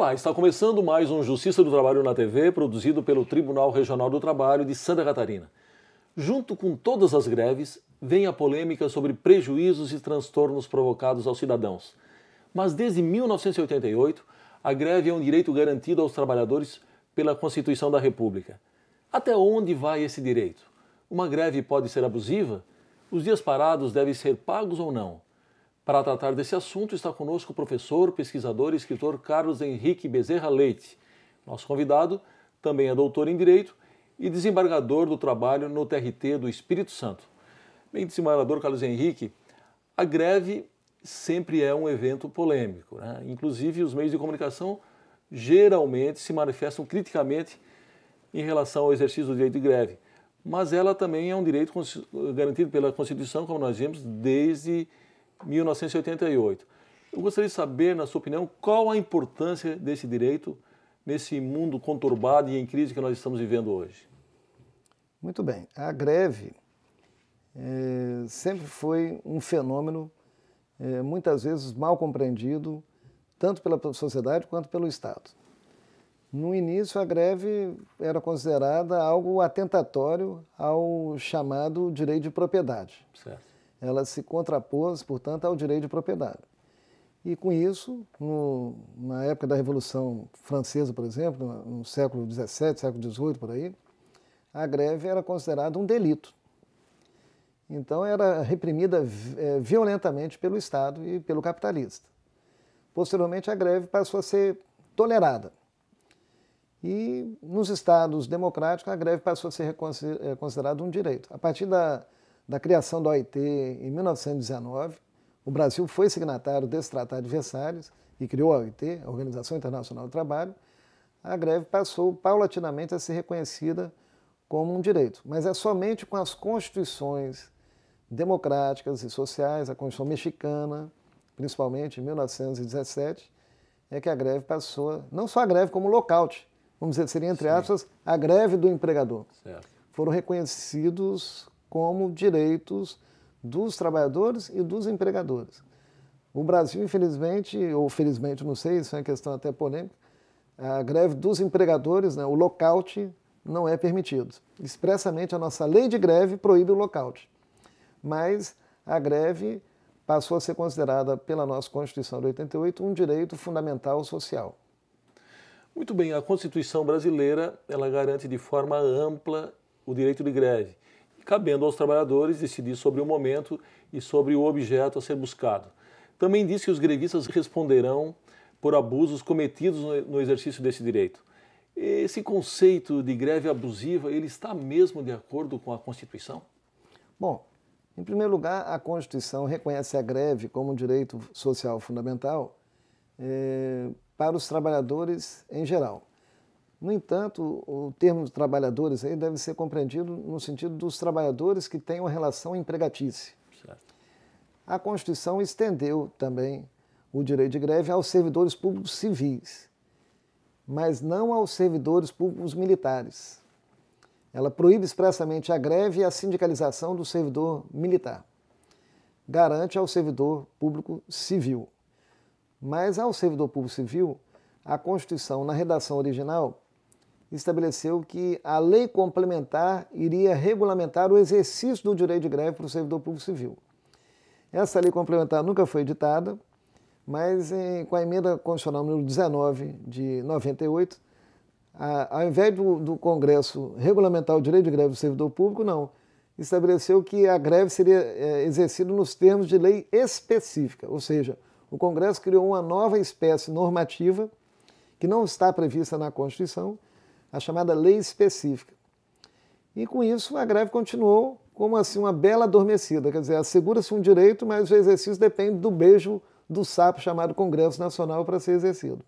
Olá, está começando mais um Justiça do Trabalho na TV, produzido pelo Tribunal Regional do Trabalho de Santa Catarina. Junto com todas as greves, vem a polêmica sobre prejuízos e transtornos provocados aos cidadãos. Mas desde 1988, a greve é um direito garantido aos trabalhadores pela Constituição da República. Até onde vai esse direito? Uma greve pode ser abusiva? Os dias parados devem ser pagos ou não? Para tratar desse assunto está conosco o professor, pesquisador e escritor Carlos Henrique Bezerra Leite. Nosso convidado também é doutor em Direito e desembargador do trabalho no TRT do Espírito Santo. Bem, desembargador Carlos Henrique, a greve sempre é um evento polêmico. Né? Inclusive, os meios de comunicação geralmente se manifestam criticamente em relação ao exercício do direito de greve. Mas ela também é um direito garantido pela Constituição, como nós vimos, desde 1988. Eu gostaria de saber, na sua opinião, qual a importância desse direito nesse mundo conturbado e em crise que nós estamos vivendo hoje. Muito bem. A greve é, sempre foi um fenômeno, é, muitas vezes mal compreendido, tanto pela sociedade quanto pelo Estado. No início, a greve era considerada algo atentatório ao chamado direito de propriedade. Certo ela se contrapôs, portanto, ao direito de propriedade. E com isso, no, na época da Revolução Francesa, por exemplo, no, no século XVII, século XVIII, por aí, a greve era considerada um delito. Então era reprimida é, violentamente pelo Estado e pelo capitalista. Posteriormente, a greve passou a ser tolerada. E nos estados democráticos, a greve passou a ser eh, considerada um direito. A partir da da criação da OIT em 1919. O Brasil foi signatário desse Tratado de Versalhes e criou a OIT, a Organização Internacional do Trabalho. A greve passou paulatinamente a ser reconhecida como um direito, mas é somente com as constituições democráticas e sociais, a Constituição Mexicana, principalmente em 1917, é que a greve passou, não só a greve, como o lockout. Vamos dizer, seria entre aspas, a greve do empregador. Certo. Foram reconhecidos como direitos dos trabalhadores e dos empregadores. O Brasil, infelizmente, ou felizmente, não sei, isso é uma questão até polêmica, a greve dos empregadores, né, o lockout, não é permitido. Expressamente, a nossa lei de greve proíbe o lockout. Mas a greve passou a ser considerada, pela nossa Constituição de 88, um direito fundamental social. Muito bem, a Constituição brasileira ela garante de forma ampla o direito de greve cabendo aos trabalhadores decidir sobre o momento e sobre o objeto a ser buscado. Também diz que os grevistas responderão por abusos cometidos no exercício desse direito. Esse conceito de greve abusiva, ele está mesmo de acordo com a Constituição? Bom, em primeiro lugar, a Constituição reconhece a greve como um direito social fundamental é, para os trabalhadores em geral. No entanto, o termo de trabalhadores aí deve ser compreendido no sentido dos trabalhadores que têm uma relação empregatícia. Certo. A Constituição estendeu também o direito de greve aos servidores públicos civis, mas não aos servidores públicos militares. Ela proíbe expressamente a greve e a sindicalização do servidor militar. Garante ao servidor público civil. Mas ao servidor público civil, a Constituição, na redação original, estabeleceu que a lei complementar iria regulamentar o exercício do direito de greve para o servidor público civil. Essa lei complementar nunca foi editada, mas em, eh, com a emenda constitucional número 19 de 98, a, ao invés do, do, Congresso regulamentar o direito de greve do servidor público, não. Estabeleceu que a greve seria é, exercida nos termos de lei específica, ou seja, o Congresso criou uma nova espécie normativa que não está prevista na Constituição, a chamada lei específica. E com isso a greve continuou como assim uma bela adormecida, quer dizer, assegura-se um direito, mas o exercício depende do beijo do sapo chamado Congresso Nacional para ser exercido.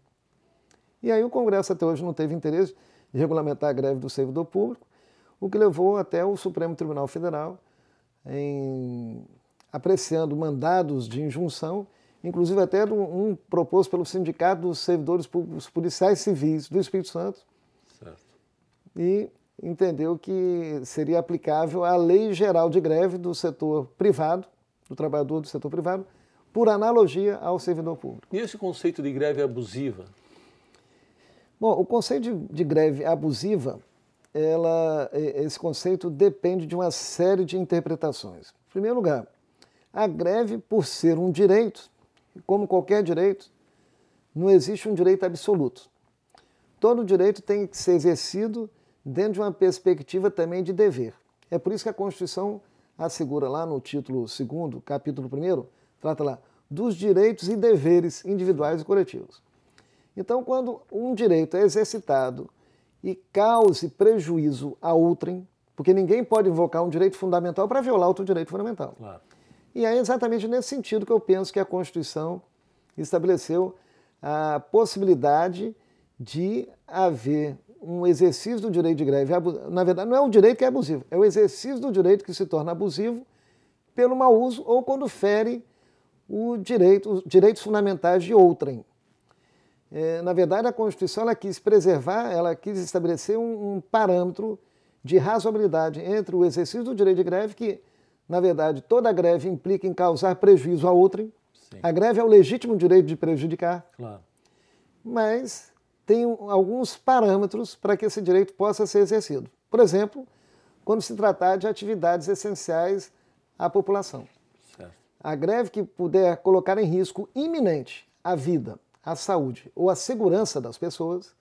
E aí o Congresso até hoje não teve interesse de regulamentar a greve do servidor público, o que levou até o Supremo Tribunal Federal em apreciando mandados de injunção, inclusive até um, um proposto pelo Sindicato dos Servidores Públicos Policiais Civis do Espírito Santo, e entendeu que seria aplicável à Lei Geral de Greve do setor privado, do trabalhador do setor privado, por analogia ao servidor público. E esse conceito de greve abusiva? Bom, o conceito de, de greve abusiva, ela, é, esse conceito depende de uma série de interpretações. Em primeiro lugar, a greve, por ser um direito, como qualquer direito, não existe um direito absoluto. Todo direito tem que ser exercido dentro de uma perspectiva também de dever. É por isso que a Constituição assegura lá no título 2, capítulo 1, trata lá dos direitos e deveres individuais e coletivos. Então, quando um direito é exercitado e cause prejuízo a outrem, porque ninguém pode invocar um direito fundamental para violar outro direito fundamental. Claro. E é exatamente nesse sentido que eu penso que a Constituição estabeleceu a possibilidade de haver um exercício do direito de greve, na verdade, não é o direito que é abusivo, é o exercício do direito que se torna abusivo pelo mau uso ou quando fere o direito, os direitos fundamentais de outrem. É, na verdade, a Constituição ela quis preservar, ela quis estabelecer um, um parâmetro de razoabilidade entre o exercício do direito de greve, que, na verdade, toda greve implica em causar prejuízo a outrem. Sim. A greve é o legítimo direito de prejudicar. Claro. Mas tem alguns parâmetros para que esse direito possa ser exercido. Por exemplo, quando se tratar de atividades essenciais à população. Certo. A greve que puder colocar em risco iminente a vida, a saúde ou a segurança das pessoas,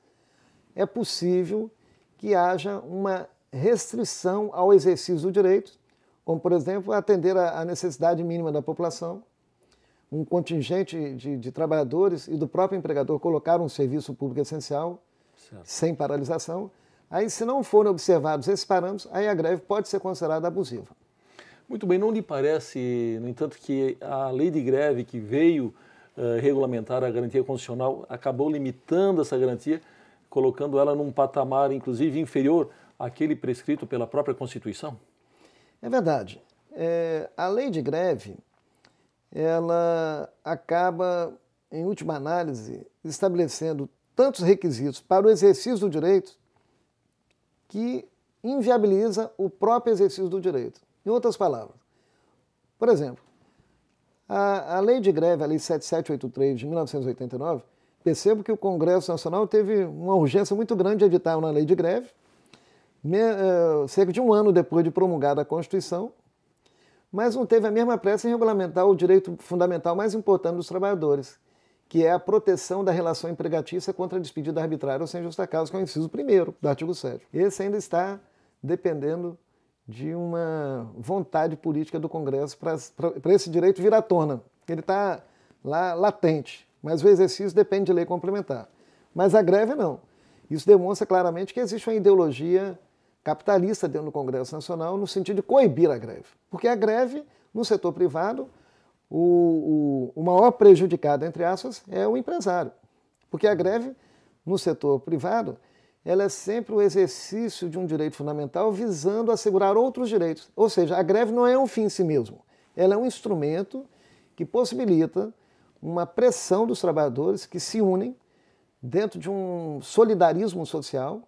é possível que haja uma restrição ao exercício do direito, como, por exemplo, atender à necessidade mínima da população, um contingente de, de, trabalhadores e do próprio empregador colocar um serviço público essencial, certo. sem paralisação. Aí, se não forem observados esses parâmetros, aí a greve pode ser considerada abusiva. Muito bem, não lhe parece, no entanto, que a lei de greve que veio uh, regulamentar a garantia constitucional acabou limitando essa garantia, colocando ela num patamar, inclusive, inferior àquele prescrito pela própria Constituição? É verdade. É, a lei de greve ela acaba, em última análise, estabelecendo tantos requisitos para o exercício do direito que inviabiliza o próprio exercício do direito. Em outras palavras, por exemplo, a, a lei de greve, a lei 7783 de 1989, percebo que o Congresso Nacional teve uma urgência muito grande de editar uma lei de greve, eh, cerca de um ano depois de promulgada a Constituição, mas não teve a mesma pressa em regulamentar o direito fundamental mais importante dos trabalhadores, que é a proteção da relação empregatícia contra a despedida arbitrária ou sem justa causa, que é o inciso 1 do artigo 7. Esse ainda está dependendo de uma vontade política do Congresso para esse direito vir à tona. Ele está lá latente, mas o exercício depende de lei complementar. Mas a greve não. Isso demonstra claramente que existe uma ideologia capitalista dentro do Congresso Nacional no sentido de coibir a greve. Porque a greve, no setor privado, o, o, o maior prejudicado, entre aspas, é o empresário. Porque a greve, no setor privado, ela é sempre o exercício de um direito fundamental visando assegurar outros direitos. Ou seja, a greve não é um fim em si mesmo. Ela é um instrumento que possibilita uma pressão dos trabalhadores que se unem dentro de um solidarismo social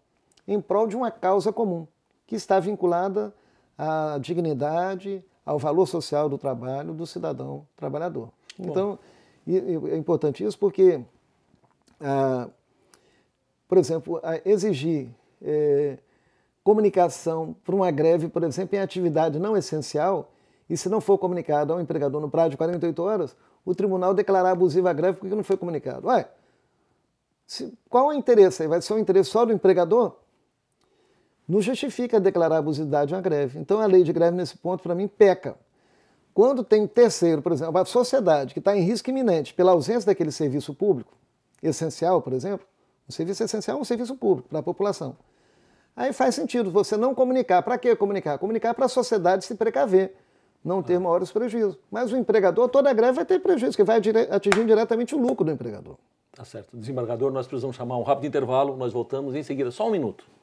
em prol de uma causa comum, que está vinculada à dignidade, ao valor social do trabalho do cidadão trabalhador. Bom. Então, é importante isso porque, ah, por exemplo, exigir eh, comunicação para uma greve, por exemplo, em atividade não essencial, e se não for comunicado ao empregador no prazo de 48 horas, o tribunal declarar abusiva a greve porque não foi comunicado. Ué, se, qual é o interesse aí? Vai ser o interesse só do empregador? não justifica declarar abusividade uma greve. Então a lei de greve, nesse ponto, para mim, peca. Quando tem um terceiro, por exemplo, a sociedade que está em risco iminente pela ausência daquele serviço público, essencial, por exemplo, um serviço essencial é um serviço público para a população. Aí faz sentido você não comunicar. Para que comunicar? Comunicar para a sociedade se precaver, não ter ah. maiores prejuízos. Mas o empregador, toda greve vai ter prejuízo, que vai atingir diretamente o lucro do empregador. Tá certo. Desembargador, nós precisamos chamar um rápido intervalo, nós voltamos em seguida, só um minuto.